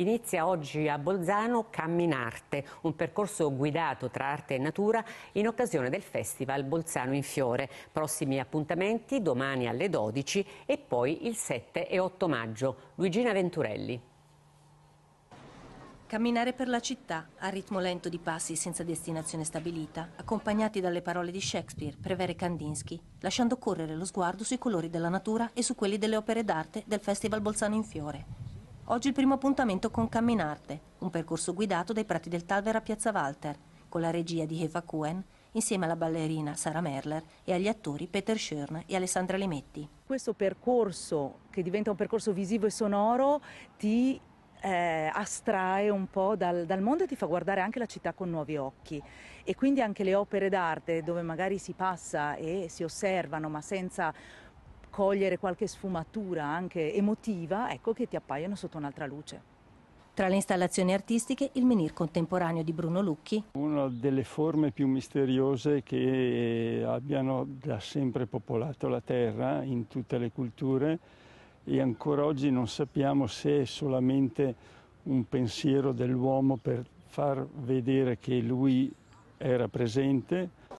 Inizia oggi a Bolzano Camminarte, un percorso guidato tra arte e natura in occasione del Festival Bolzano in Fiore. Prossimi appuntamenti domani alle 12 e poi il 7 e 8 maggio. Luigina Venturelli. Camminare per la città a ritmo lento di passi senza destinazione stabilita, accompagnati dalle parole di Shakespeare, Prevere Kandinsky, lasciando correre lo sguardo sui colori della natura e su quelli delle opere d'arte del Festival Bolzano in Fiore. Oggi il primo appuntamento con Camminarte, un percorso guidato dai prati del Talver a Piazza Walter, con la regia di Eva Cohen, insieme alla ballerina Sara Merler e agli attori Peter Schörn e Alessandra Limetti. Questo percorso, che diventa un percorso visivo e sonoro, ti eh, astrae un po' dal, dal, mondo e ti fa guardare anche la città con nuovi occhi e quindi anche le opere d'arte dove magari si passa e si osservano ma senza cogliere qualche sfumatura anche emotiva, ecco che ti appaiono sotto un'altra luce. Tra le installazioni artistiche, il menhir contemporaneo di Bruno Lucchi. Una delle forme più misteriose che abbiano da sempre popolato la terra in tutte le culture e ancora oggi non sappiamo se è solamente un pensiero dell'uomo per far vedere che lui era presente